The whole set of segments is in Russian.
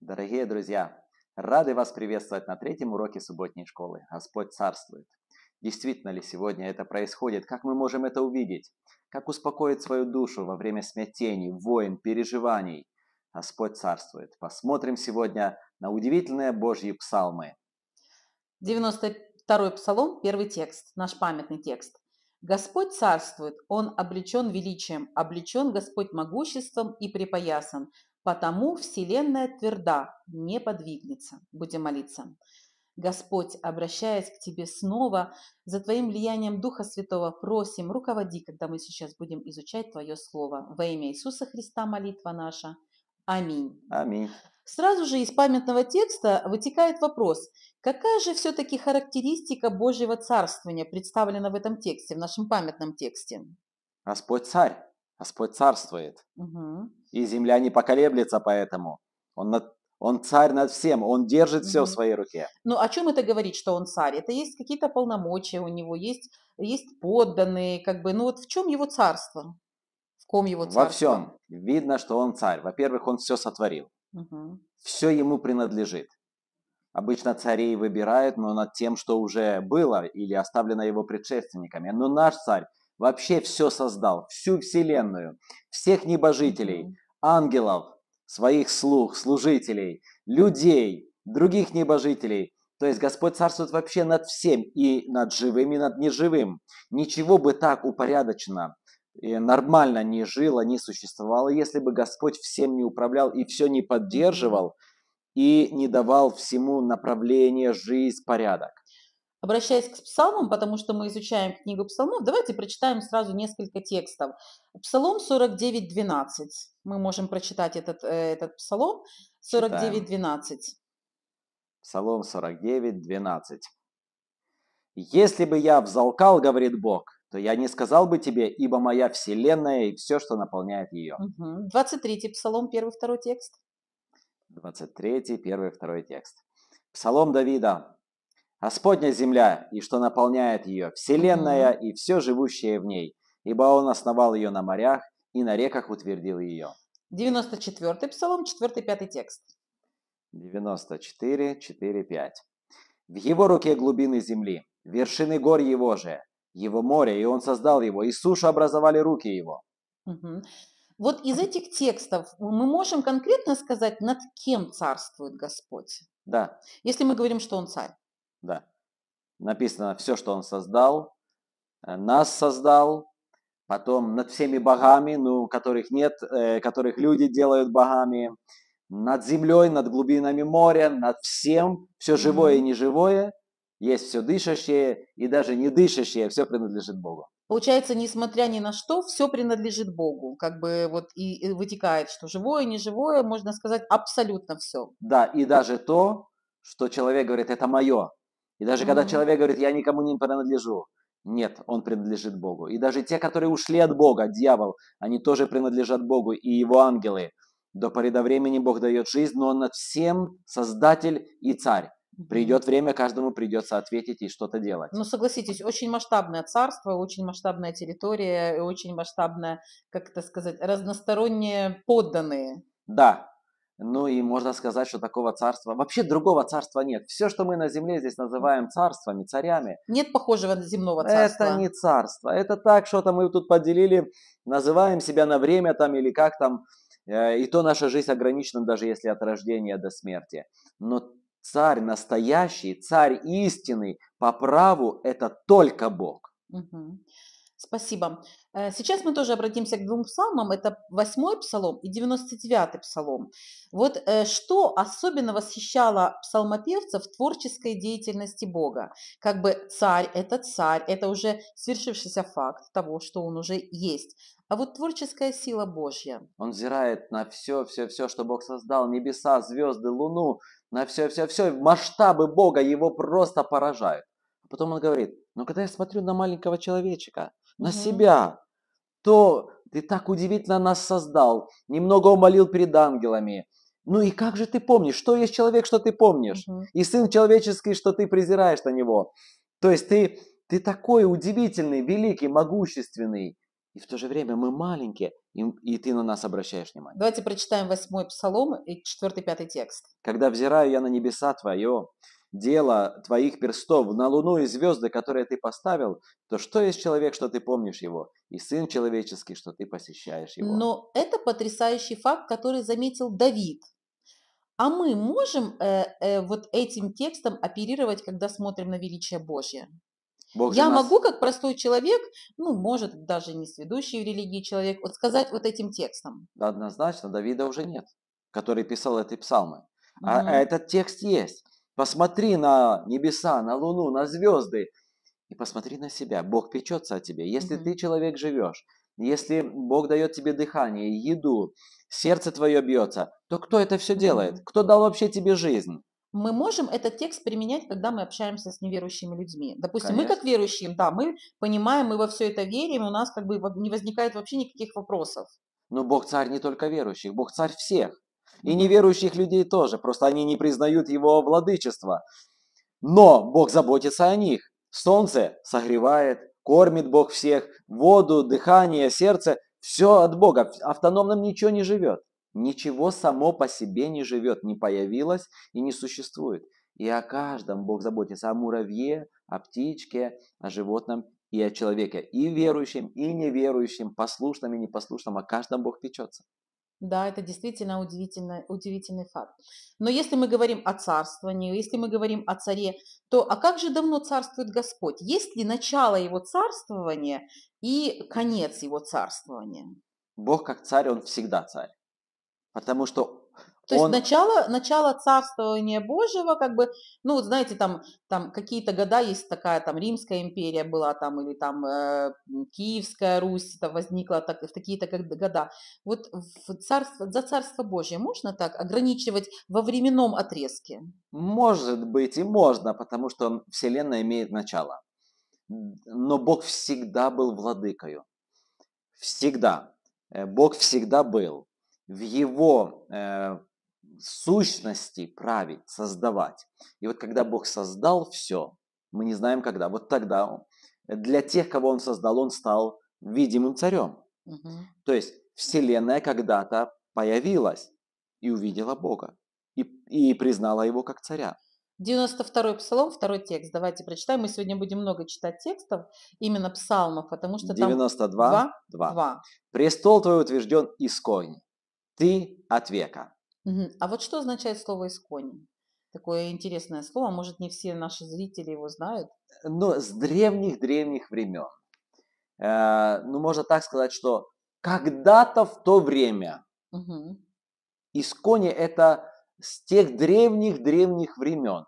Дорогие друзья, рады вас приветствовать на третьем уроке субботней школы. Господь царствует. Действительно ли сегодня это происходит? Как мы можем это увидеть? Как успокоить свою душу во время смятений, войн, переживаний? Господь царствует. Посмотрим сегодня на удивительные Божьи псалмы. 92-й псалом, первый текст, наш памятный текст. Господь царствует, Он облечен величием, облечен Господь могуществом и припоясан. Потому Вселенная тверда, не подвигнется. Будем молиться. Господь, обращаясь к Тебе снова, за Твоим влиянием Духа Святого просим, руководи, когда мы сейчас будем изучать Твое Слово. Во имя Иисуса Христа молитва наша. Аминь. Аминь. Сразу же из памятного текста вытекает вопрос, какая же все-таки характеристика Божьего Царствования представлена в этом тексте, в нашем памятном тексте? Господь Царь. Господь царствует. Угу. И земля не поколеблется поэтому. Он, над, он царь над всем, он держит угу. все в своей руке. Ну, о чем это говорит, что он царь? Это есть какие-то полномочия у него, есть, есть подданные, как бы, ну вот в чем его царство? В ком его царство? Во всем. Видно, что он царь. Во-первых, он все сотворил. Угу. Все ему принадлежит. Обычно царей выбирают, но над тем, что уже было или оставлено его предшественниками. Но наш царь вообще все создал, всю вселенную, всех небожителей, ангелов, своих слуг, служителей, людей, других небожителей. То есть Господь царствует вообще над всем, и над живым, и над неживым. Ничего бы так упорядочено, нормально не жило, не существовало, если бы Господь всем не управлял и все не поддерживал, и не давал всему направление, жизнь, порядок. Обращаясь к псалмам, потому что мы изучаем книгу псалмов, давайте прочитаем сразу несколько текстов. Псалом 49.12. Мы можем прочитать этот, э, этот псалом 49.12. Псалом 49.12. «Если бы я взалкал, — говорит Бог, — то я не сказал бы тебе, ибо моя вселенная и все, что наполняет ее». 23-й псалом, 1-2 текст. 23-й, 1-2 текст. Псалом Давида. Господня земля и что наполняет ее, вселенная и все живущее в ней, ибо Он основал ее на морях и на реках утвердил ее. 94-й Псалом, 4-5 текст. 94, 4, 5. В его руке глубины земли, вершины гор его же, его море, и он создал его, и сушу образовали руки его. Угу. Вот из этих текстов мы можем конкретно сказать, над кем царствует Господь? Да. Если мы говорим, что он царь. Да. Написано все, что он создал, э, нас создал, потом над всеми богами, ну, которых нет, э, которых люди делают богами, над землей, над глубинами моря, над всем, все живое и неживое, есть все дышащее и даже не дышащее, все принадлежит Богу. Получается, несмотря ни на что, все принадлежит Богу. Как бы вот и, и вытекает, что живое, неживое, можно сказать, абсолютно все. Да, и даже то, что человек говорит, это мое, и даже когда человек говорит, я никому не принадлежу, нет, он принадлежит Богу. И даже те, которые ушли от Бога, дьявол, они тоже принадлежат Богу и его ангелы. До поры до времени Бог дает жизнь, но он над всем создатель и царь. Придет время, каждому придется ответить и что-то делать. Ну, согласитесь, очень масштабное царство, очень масштабная территория очень масштабное, как это сказать, разносторонние подданные. Да, ну и можно сказать, что такого царства, вообще другого царства нет. Все, что мы на земле здесь называем царствами, царями. Нет похожего на земного царства. Это не царство. Это так, что-то мы тут поделили, называем себя на время там или как там. Э, и то наша жизнь ограничена, даже если от рождения до смерти. Но царь настоящий, царь истинный по праву – это только Бог. Угу. Спасибо. Э, сейчас мы тоже обратимся к двум псалмам. Это 8 псалом и 99 псалом. Вот э, что особенно восхищало псалмопевцев в творческой деятельности Бога? Как бы царь – это царь, это уже свершившийся факт того, что он уже есть. А вот творческая сила Божья. Он взирает на все, все, все, что Бог создал, небеса, звезды, луну, на все, все, все. Масштабы Бога его просто поражают. А потом он говорит, ну когда я смотрю на маленького человечка, на себя, то ты так удивительно нас создал, немного умолил перед ангелами. Ну и как же ты помнишь, что есть человек, что ты помнишь, и сын человеческий, что ты презираешь на него. То есть ты, ты такой удивительный, великий, могущественный, и в то же время мы маленькие, и, и ты на нас обращаешь внимание. Давайте прочитаем восьмой псалом и четвертый, пятый текст. «Когда взираю я на небеса Твое, дело твоих перстов на луну и звезды, которые ты поставил, то что есть человек, что ты помнишь его, и сын человеческий, что ты посещаешь его. Но это потрясающий факт, который заметил Давид. А мы можем э, э, вот этим текстом оперировать, когда смотрим на величие Божье? Бог я нас... могу, как простой человек, ну, может, даже не сведущий в религии человек, вот сказать вот этим текстом. Однозначно, Давида уже нет, который писал эти псалмы. Mm-hmm. А, а ну. этот текст есть. Посмотри на небеса, на луну, на звезды и посмотри на себя. Бог печется о тебе. Если mm-hmm. ты человек живешь, если Бог дает тебе дыхание, еду, сердце твое бьется, то кто это все делает? Кто дал вообще тебе жизнь? мы можем этот текст применять, когда мы общаемся с неверующими людьми. Допустим, Конечно. мы как верующие, да, мы понимаем, мы во все это верим, у нас как бы не возникает вообще никаких вопросов. Но ну, Бог царь не только верующих, Бог царь всех и неверующих людей тоже, просто они не признают его владычество. Но Бог заботится о них. Солнце согревает, кормит Бог всех, воду, дыхание, сердце, все от Бога. Автономным ничего не живет. Ничего само по себе не живет, не появилось и не существует. И о каждом Бог заботится, о муравье, о птичке, о животном и о человеке, и верующим, и неверующим, послушным и непослушным, о каждом Бог печется. Да, это действительно удивительный, удивительный факт. Но если мы говорим о царствовании, если мы говорим о царе, то а как же давно царствует Господь? Есть ли начало его царствования и конец его царствования? Бог как царь, он всегда царь. Потому что то он... есть начало, начало царствования Божьего, как бы, ну, вот знаете, там, там какие-то года есть такая, там, Римская империя была, там, или там э, Киевская Русь там, возникла так, в такие-то года. Вот в царство, за Царство Божье можно так ограничивать во временном отрезке? Может быть и можно, потому что Вселенная имеет начало. Но Бог всегда был владыкою. Всегда. Э, Бог всегда был. В его э, сущности править, создавать. И вот когда Бог создал все, мы не знаем когда, вот тогда для тех, кого он создал, он стал видимым царем. Угу. То есть Вселенная когда-то появилась и увидела Бога, и, и признала его как царя. 92-й псалом, второй текст. Давайте прочитаем. Мы сегодня будем много читать текстов, именно псалмов, потому что 92, там... 92, 2. «Престол твой утвержден исконь, ты от века, а вот что означает слово «искони»? Такое интересное слово, а может, не все наши зрители его знают. Э, ну, с древних-древних времен. Э, ну, можно так сказать, что когда-то в то время. Угу. Искони – это с тех древних-древних времен.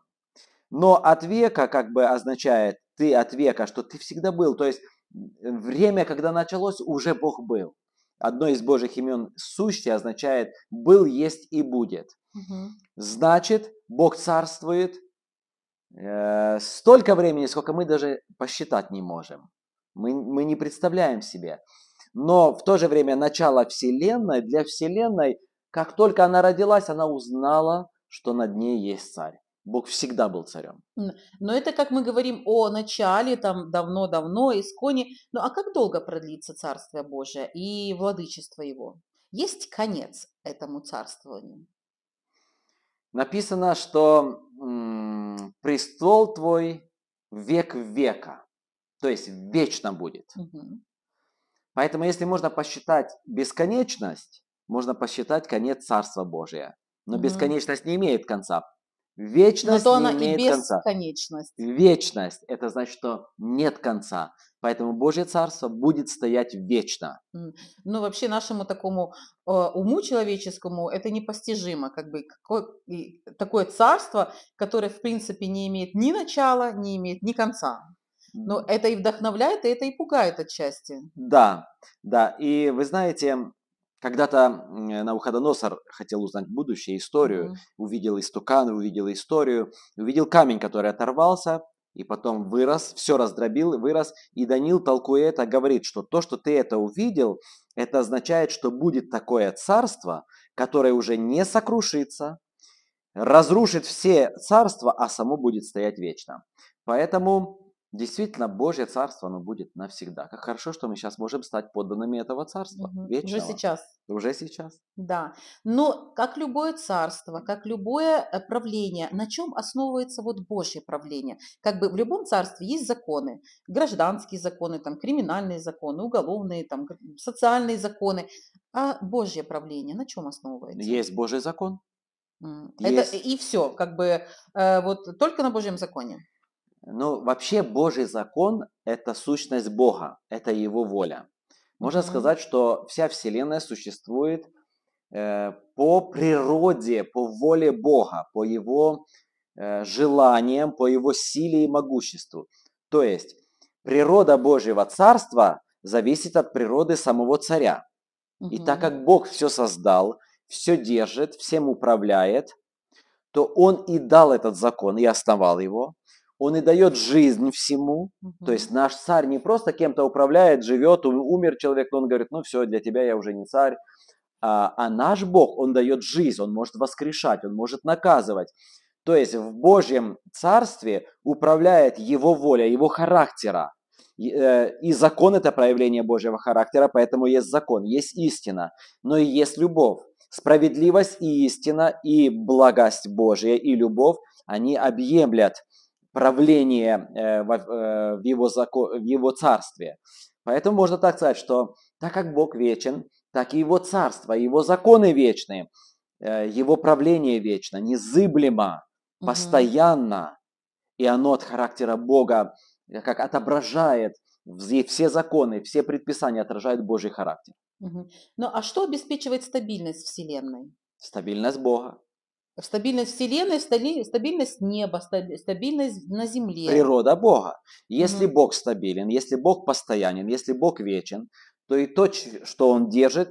Но от века как бы означает ты от века, что ты всегда был. То есть время, когда началось, уже Бог был одно из Божьих имен сущий означает был, есть и будет. Угу. Значит, Бог царствует э, столько времени, сколько мы даже посчитать не можем. Мы, мы не представляем себе. Но в то же время начало Вселенной, для Вселенной, как только она родилась, она узнала, что над ней есть царь. Бог всегда был царем. Но это как мы говорим о начале, там давно-давно, исконе. Ну а как долго продлится Царствие Божие и владычество его? Есть конец этому царствованию? Написано, что престол твой век века, то есть вечно будет. Угу. Поэтому если можно посчитать бесконечность, можно посчитать конец Царства Божия. Но угу. бесконечность не имеет конца. Вечность Но то она не имеет и бесконечность. конца. Вечность – это значит, что нет конца. Поэтому Божье Царство будет стоять вечно. Ну, вообще нашему такому э, уму человеческому это непостижимо. Как бы какое, такое царство, которое, в принципе, не имеет ни начала, не имеет ни конца. Но это и вдохновляет, и это и пугает отчасти. Да, да. И вы знаете, когда-то э, Навуходоносор хотел узнать будущее, историю, mm-hmm. увидел истукан, увидел историю, увидел камень, который оторвался, и потом вырос, все раздробил, вырос. И Данил, толкуя это, говорит, что то, что ты это увидел, это означает, что будет такое царство, которое уже не сокрушится, разрушит все царства, а само будет стоять вечно. Поэтому Действительно, Божье царство, оно будет навсегда. Как хорошо, что мы сейчас можем стать подданными этого царства. Угу. Уже сейчас. Уже сейчас. Да. Но как любое царство, как любое э, правление, на чем основывается вот Божье правление? Как бы в любом царстве есть законы. Гражданские законы, там, криминальные законы, уголовные, там, социальные законы. А Божье правление на чем основывается? Есть Божий закон. Это, есть. И все, как бы, э, вот только на Божьем законе. Ну, вообще Божий закон – это сущность Бога, это Его воля. Можно mm-hmm. сказать, что вся Вселенная существует э, по природе, по воле Бога, по Его э, желаниям, по Его силе и могуществу. То есть природа Божьего Царства зависит от природы самого Царя. Mm-hmm. И так как Бог все создал, все держит, всем управляет, то Он и дал этот закон и основал его, он и дает жизнь всему. Угу. То есть наш царь не просто кем-то управляет, живет, умер человек, но он говорит, ну все, для тебя я уже не царь. А, а наш Бог, он дает жизнь, он может воскрешать, он может наказывать. То есть в Божьем царстве управляет его воля, его характера. И э, закон – это проявление Божьего характера, поэтому есть закон, есть истина, но и есть любовь. Справедливость и истина, и благость Божья, и любовь, они объемлят правление э, э, в, его зако- в его царстве. Поэтому можно так сказать, что так как Бог вечен, так и его царство, его законы вечны, э, его правление вечно, незыблемо, угу. постоянно. И оно от характера Бога как отображает все законы, все предписания отражают Божий характер. Угу. Ну а что обеспечивает стабильность Вселенной? Стабильность Бога. Стабильность Вселенной, стабильность неба, стабильность на Земле. Природа Бога. Если угу. Бог стабилен, если Бог постоянен, если Бог вечен, то и то, что Он держит,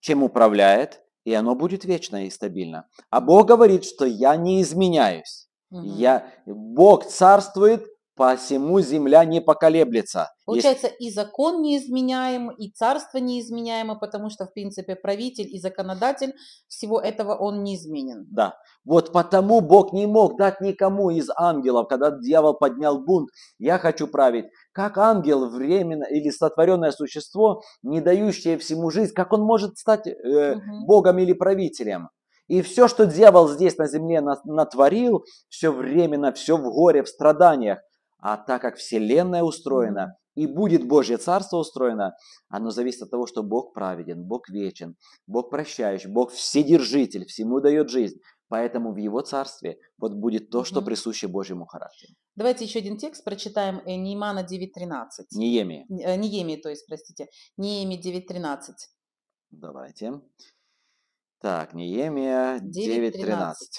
чем управляет, и оно будет вечно и стабильно. А Бог говорит, что я не изменяюсь. Угу. Я, Бог царствует посему земля не поколеблется. Получается, Если... и закон неизменяем, и царство неизменяемо, потому что, в принципе, правитель и законодатель всего этого он неизменен. Да. Вот потому Бог не мог дать никому из ангелов, когда дьявол поднял бунт, я хочу править. Как ангел, временно или сотворенное существо, не дающее всему жизнь, как он может стать э, угу. Богом или правителем? И все, что дьявол здесь на земле натворил, все временно, все в горе, в страданиях. А так как Вселенная устроена, и будет Божье Царство устроено, оно зависит от того, что Бог праведен, Бог вечен, Бог прощающий, Бог вседержитель, всему дает жизнь. Поэтому в Его Царстве вот будет то, что присуще Божьему характеру. Давайте еще один текст прочитаем э, Неймана 9.13. Неемия. Э, Неемия, то есть, простите. Неемия 9.13. Давайте. Так, Неемия 9.13. 9,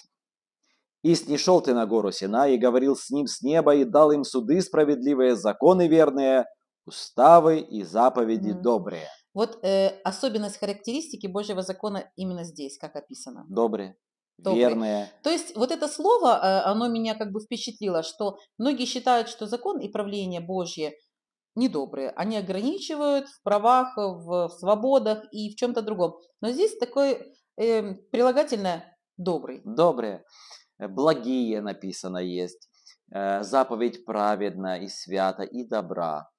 и снишел ты на гору Сина, и говорил с ним с неба, и дал им суды справедливые, законы верные, уставы и заповеди mm. добрые. Вот э, особенность характеристики Божьего закона именно здесь, как описано. Добрые. Добрые. Верные. То есть вот это слово, э, оно меня как бы впечатлило, что многие считают, что закон и правление Божье недобрые. Они ограничивают в правах, в, свободах и в чем-то другом. Но здесь такое э, эм, прилагательное добрый. Добрые. Э, благие написано есть, э, заповедь праведна и свята и добра.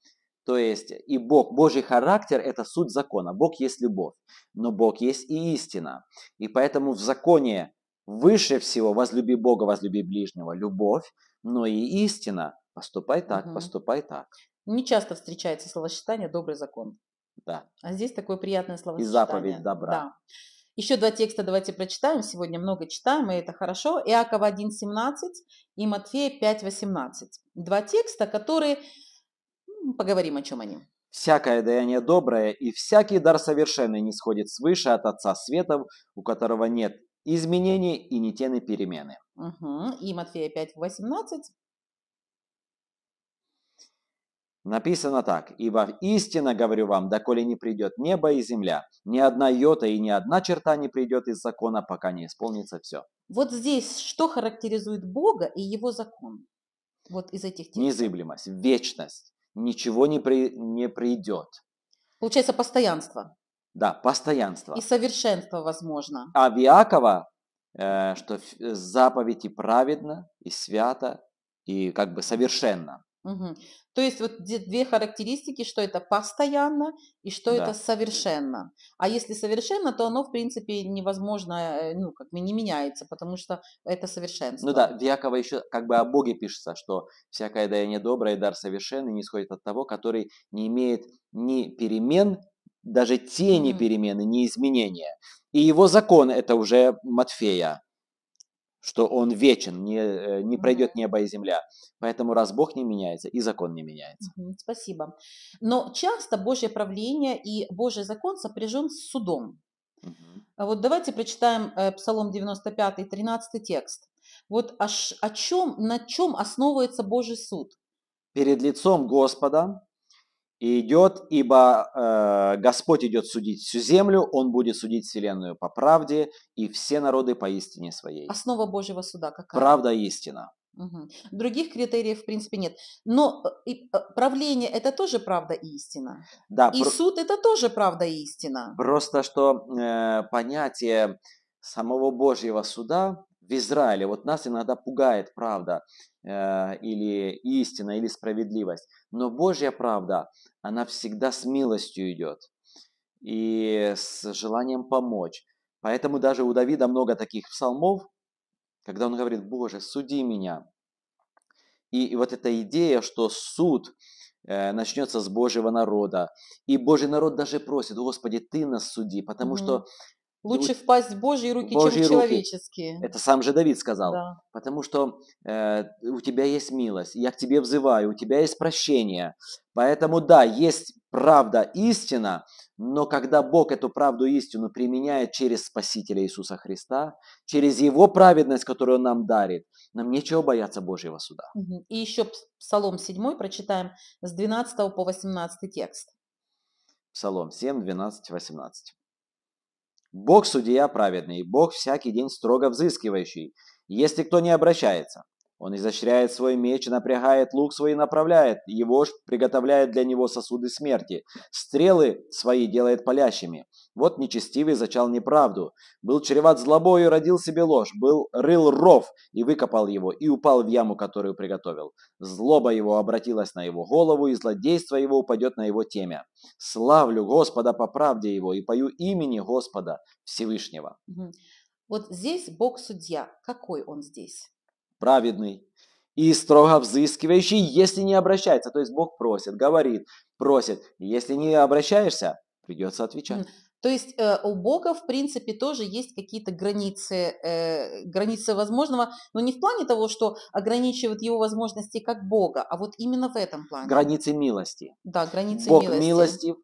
То есть и Бог, Божий характер – это суть закона. Бог есть любовь, но Бог есть и истина. И поэтому в законе выше всего возлюби Бога, возлюби ближнего – любовь, но и истина. Поступай так, угу. поступай так. Не часто встречается словосочетание «добрый закон». Да. А здесь такое приятное словосочетание. И заповедь добра. Да. Еще два текста давайте прочитаем. Сегодня много читаем, и это хорошо. Иаков 1.17 и Матфея 5.18. Два текста, которые... Ну, поговорим, о чем они. «Всякое даяние доброе и всякий дар совершенный не сходит свыше от Отца Светов, у которого нет изменений и не тены перемены». Угу. И Матфея 5.18. Написано так, «Ибо истинно говорю вам, доколе не придет небо и земля, ни одна йота и ни одна черта не придет из закона, пока не исполнится все». Вот здесь что характеризует Бога и его закон? Вот из этих текстов. Незыблемость, вечность, ничего не, при, не придет. Получается, постоянство. Да, постоянство. И совершенство возможно. А в Иакова, э, что заповеди праведна и свята и как бы совершенно. Угу. То есть вот две характеристики, что это постоянно и что да. это совершенно. А если совершенно, то оно, в принципе, невозможно, э, ну, как бы не меняется, потому что это ну совершенство. Ну да, в Якова еще как бы о Боге пишется, что всякое даяние доброе и дар совершенный не исходит от того, который не имеет ни перемен, даже тени mm перемены, ни изменения. И его закон – это уже Матфея что он вечен, не, э, не пройдет небо и земля. Поэтому раз Бог не меняется, и закон не меняется. Спасибо. Но часто Божье правление и Божий закон сопряжен с судом. Угу. Вот давайте прочитаем э, Псалом 95, 13 текст. Вот о, о чем, на чем основывается Божий суд? Перед лицом Господа и идет, ибо э, Господь идет судить всю землю, Он будет судить вселенную по правде и все народы по истине своей. Основа Божьего суда какая? Правда истина. Угу. Других критериев, в принципе, нет. Но э, и, э, правление – это тоже правда и истина. Да, и про... суд – это тоже правда и истина. Просто что э, понятие самого Божьего суда, в Израиле. Вот нас иногда пугает правда э, или истина, или справедливость. Но Божья правда, она всегда с милостью идет и с желанием помочь. Поэтому даже у Давида много таких псалмов, когда он говорит, Боже, суди меня. И, и вот эта идея, что суд э, начнется с Божьего народа. И Божий народ даже просит, Господи, Ты нас суди, потому mm-hmm. что Лучше Луч... впасть в Божьи руки, Божьи чем в человеческие. Руки. Это сам же Давид сказал. Да. Потому что э, у тебя есть милость, я к тебе взываю, у тебя есть прощение. Поэтому да, есть правда, истина, но когда Бог эту правду истину применяет через Спасителя Иисуса Христа, через Его праведность, которую Он нам дарит, нам нечего бояться Божьего суда. И еще Псалом 7 прочитаем с 12 по 18 текст. Псалом 7, 12, 18. Бог – судья праведный, Бог всякий день строго взыскивающий, если кто не обращается. Он изощряет свой меч, напрягает лук свой и направляет. Его ж приготовляет для него сосуды смерти. Стрелы свои делает палящими. Вот нечестивый зачал неправду. Был чреват злобою, родил себе ложь. Был рыл ров и выкопал его, и упал в яму, которую приготовил. Злоба его обратилась на его голову, и злодейство его упадет на его темя. Славлю Господа по правде его и пою имени Господа Всевышнего. Вот здесь Бог судья. Какой он здесь? праведный и строго взыскивающий, если не обращается. То есть Бог просит, говорит, просит. Если не обращаешься, придется отвечать. То есть э, у Бога, в принципе, тоже есть какие-то границы, э, границы возможного, но не в плане того, что ограничивают его возможности как Бога, а вот именно в этом плане. Границы милости. Да, границы Бог милости. милостив,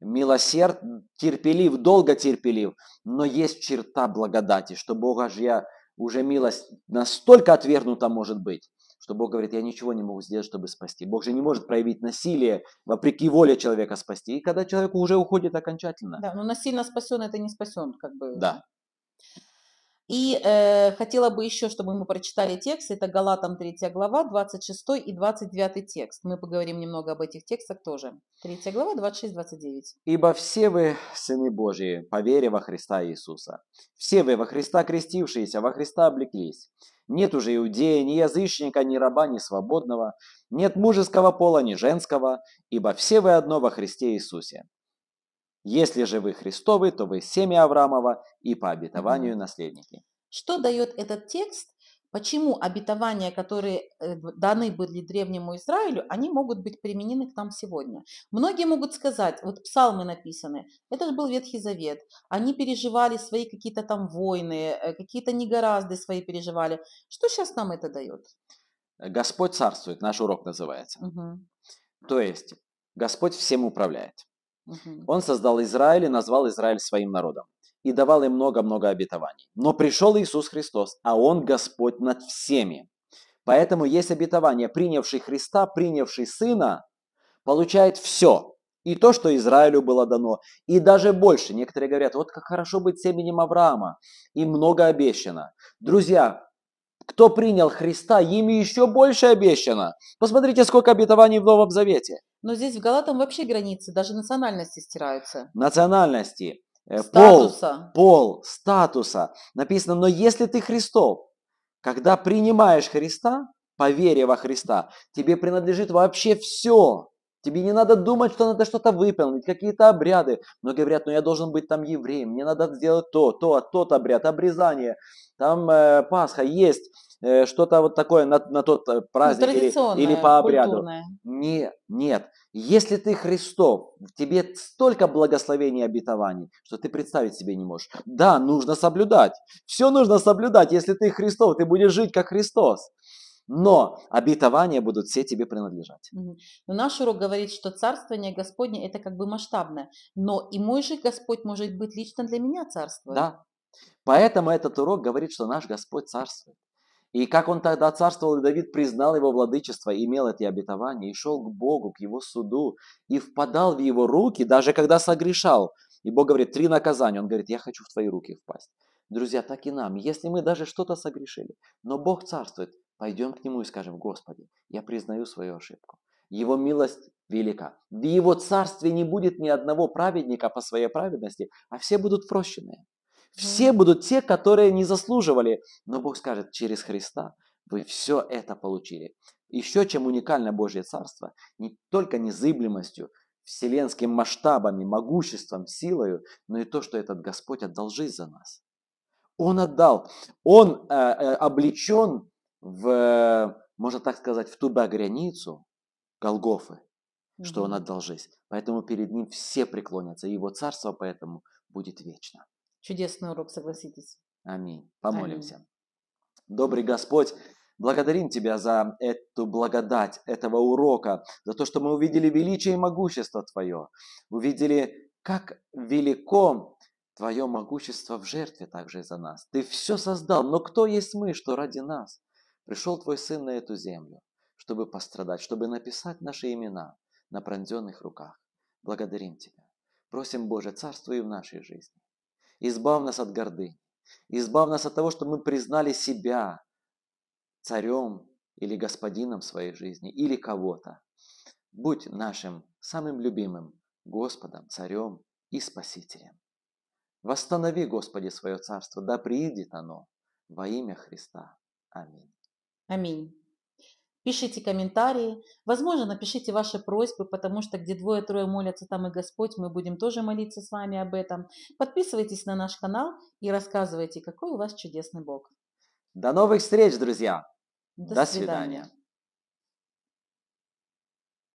милосерд, терпелив, долго терпелив, но есть черта благодати, что Бога же я уже милость настолько отвергнута может быть, что Бог говорит, я ничего не могу сделать, чтобы спасти. Бог же не может проявить насилие, вопреки воле человека спасти, и когда человек уже уходит окончательно. Да, но насильно спасен, это не спасен, как бы. Да, и э, хотела бы еще, чтобы мы прочитали текст. Это Галатам 3 глава, 26 и 29 текст. Мы поговорим немного об этих текстах тоже. 3 глава, 26-29. «Ибо все вы сыны Божии, по вере во Христа Иисуса. Все вы во Христа крестившиеся, во Христа облеклись. Нет уже иудея, ни язычника, ни раба, ни свободного. Нет мужеского пола, ни женского, ибо все вы одно во Христе Иисусе. Если же вы Христовы, то вы семя Авраамова и по обетованию наследники. Что дает этот текст? Почему обетования, которые э, даны были древнему Израилю, они могут быть применены к нам сегодня? Многие могут сказать, вот псалмы написаны, это же был Ветхий Завет, они переживали свои какие-то там войны, э, какие-то негоразды свои переживали. Что сейчас нам это дает? Господь царствует, наш урок называется. Угу. То есть Господь всем управляет. Он создал Израиль и назвал Израиль своим народом. И давал им много-много обетований. Но пришел Иисус Христос, а Он Господь над всеми. Поэтому есть обетование. Принявший Христа, принявший Сына, получает все. И то, что Израилю было дано, и даже больше. Некоторые говорят, вот как хорошо быть семенем Авраама, и много обещано. Друзья, кто принял Христа, им еще больше обещано. Посмотрите, сколько обетований в Новом Завете. Но здесь в Галатам вообще границы, даже национальности стираются. Национальности, э, статуса. пол, пол, статуса. Написано, но если ты Христов, когда принимаешь Христа, по вере во Христа, тебе принадлежит вообще все. Тебе не надо думать, что надо что-то выполнить, какие-то обряды. Но говорят, ну я должен быть там евреем, мне надо сделать то, то, а тот обряд, обрезание, там э, Пасха есть, э, что-то вот такое на, на тот э, праздник ну, или, или по обряду. не Нет, Если ты Христов, в тебе столько благословений и обетований, что ты представить себе не можешь. Да, нужно соблюдать. Все нужно соблюдать. Если ты Христов, ты будешь жить как Христос. Но обетования будут все тебе принадлежать. Угу. наш урок говорит, что царствование Господне это как бы масштабное. Но и мой же Господь может быть лично для меня царствует. Да. Поэтому этот урок говорит, что наш Господь царствует. И как он тогда царствовал, и Давид признал его владычество, имел эти обетования, и шел к Богу, к его суду, и впадал в его руки, даже когда согрешал. И Бог говорит, три наказания. Он говорит, я хочу в твои руки впасть. Друзья, так и нам. Если мы даже что-то согрешили, но Бог царствует, пойдем к Нему и скажем, Господи, я признаю свою ошибку. Его милость велика. В Его царстве не будет ни одного праведника по своей праведности, а все будут прощенные. Все будут те, которые не заслуживали. Но Бог скажет, через Христа вы все это получили. Еще чем уникально Божье Царство, не только незыблемостью, вселенским масштабами, могуществом, силою, но и то, что этот Господь отдал жизнь за нас. Он отдал, он э, э облечен в, можно так сказать, в ту границу Голгофы, mm-hmm. что он отдал жизнь. Поэтому перед ним все преклонятся, и его царство поэтому будет вечно. Чудесный урок, согласитесь. Аминь. Помолимся. Аминь. Добрый Господь, благодарим Тебя за эту благодать, этого урока, за то, что мы увидели величие и могущество Твое, увидели, как велико Твое могущество в жертве также за нас. Ты все создал, но кто есть мы, что ради нас? Пришел Твой Сын на эту землю, чтобы пострадать, чтобы написать наши имена на пронзенных руках. Благодарим Тебя. Просим, Боже, царствуй в нашей жизни. Избавь нас от гордыни. избавь нас от того, что мы признали себя царем или господином своей жизни, или кого-то. Будь нашим самым любимым Господом, царем и спасителем. Восстанови, Господи, свое царство, да приидет оно во имя Христа. Аминь. Аминь. Пишите комментарии, возможно, напишите ваши просьбы, потому что где двое-трое молятся, там и Господь, мы будем тоже молиться с вами об этом. Подписывайтесь на наш канал и рассказывайте, какой у вас чудесный Бог. До новых встреч, друзья! До, До свидания! свидания.